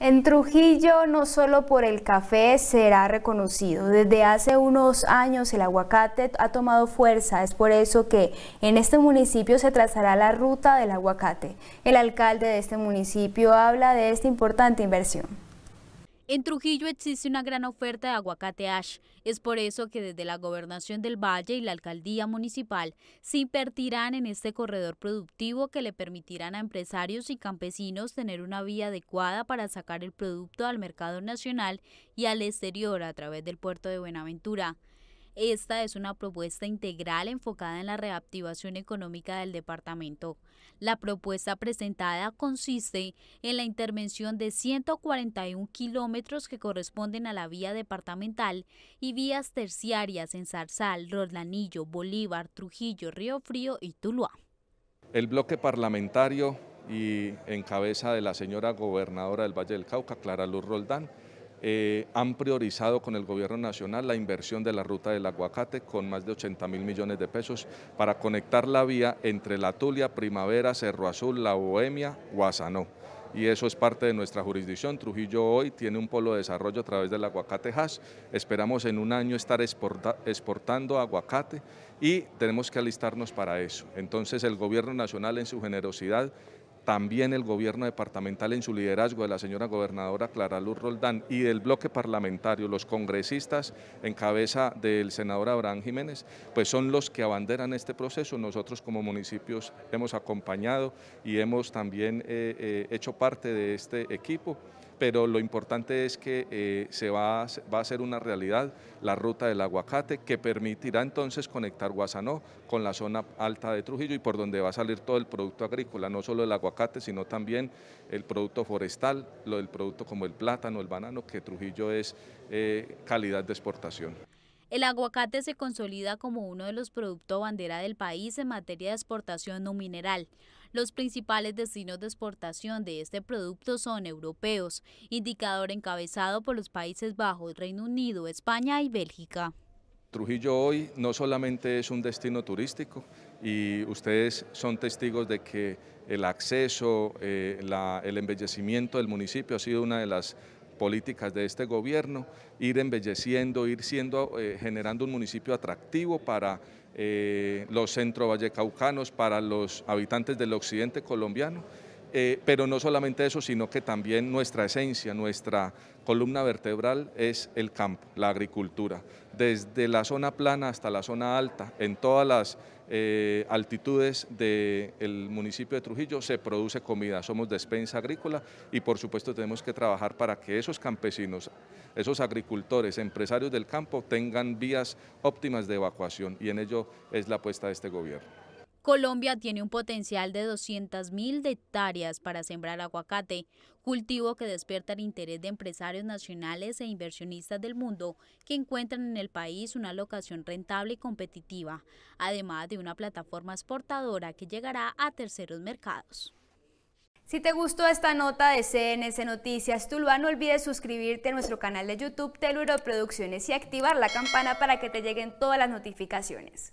En Trujillo no solo por el café será reconocido. Desde hace unos años el aguacate ha tomado fuerza. Es por eso que en este municipio se trazará la ruta del aguacate. El alcalde de este municipio habla de esta importante inversión. En Trujillo existe una gran oferta de aguacate ash. Es por eso que desde la Gobernación del Valle y la Alcaldía Municipal se invertirán en este corredor productivo que le permitirán a empresarios y campesinos tener una vía adecuada para sacar el producto al mercado nacional y al exterior a través del puerto de Buenaventura. Esta es una propuesta integral enfocada en la reactivación económica del departamento. La propuesta presentada consiste en la intervención de 141 kilómetros que corresponden a la vía departamental y vías terciarias en Zarzal, Roldanillo, Bolívar, Trujillo, Río Frío y Tuluá. El bloque parlamentario y en cabeza de la señora gobernadora del Valle del Cauca, Clara Luz Roldán, eh, han priorizado con el gobierno nacional la inversión de la ruta del aguacate con más de 80 mil millones de pesos para conectar la vía entre La Tulia, Primavera, Cerro Azul, La Bohemia, Guasanó. Y eso es parte de nuestra jurisdicción. Trujillo hoy tiene un polo de desarrollo a través del aguacate hash. Esperamos en un año estar exportando aguacate y tenemos que alistarnos para eso. Entonces el gobierno nacional en su generosidad también el gobierno departamental en su liderazgo de la señora gobernadora Clara Luz Roldán y del bloque parlamentario, los congresistas en cabeza del senador Abraham Jiménez, pues son los que abanderan este proceso. Nosotros como municipios hemos acompañado y hemos también eh, eh, hecho parte de este equipo pero lo importante es que eh, se va va a ser una realidad la ruta del aguacate que permitirá entonces conectar Guasanó con la zona alta de Trujillo y por donde va a salir todo el producto agrícola, no solo el aguacate, sino también el producto forestal, lo del producto como el plátano, el banano, que Trujillo es eh, calidad de exportación. El aguacate se consolida como uno de los productos bandera del país en materia de exportación no mineral. Los principales destinos de exportación de este producto son europeos, indicador encabezado por los Países Bajos, Reino Unido, España y Bélgica. Trujillo hoy no solamente es un destino turístico, y ustedes son testigos de que el acceso, eh, el embellecimiento del municipio ha sido una de las políticas de este gobierno, ir embelleciendo, ir siendo, eh, generando un municipio atractivo para eh, los centro vallecaucanos, para los habitantes del occidente colombiano eh, pero no solamente eso, sino que también nuestra esencia, nuestra columna vertebral es el campo, la agricultura, desde la zona plana hasta la zona alta, en todas las eh, altitudes del municipio de Trujillo se produce comida, somos despensa agrícola y por supuesto tenemos que trabajar para que esos campesinos, esos agricultores, empresarios del campo tengan vías óptimas de evacuación y en ello es la apuesta de este gobierno. Colombia tiene un potencial de 200.000 hectáreas para sembrar aguacate, cultivo que despierta el interés de empresarios nacionales e inversionistas del mundo que encuentran en el país una locación rentable y competitiva, además de una plataforma exportadora que llegará a terceros mercados. Si te gustó esta nota de CNC Noticias Tuluá, no olvides suscribirte a nuestro canal de YouTube Teluro Producciones y activar la campana para que te lleguen todas las notificaciones.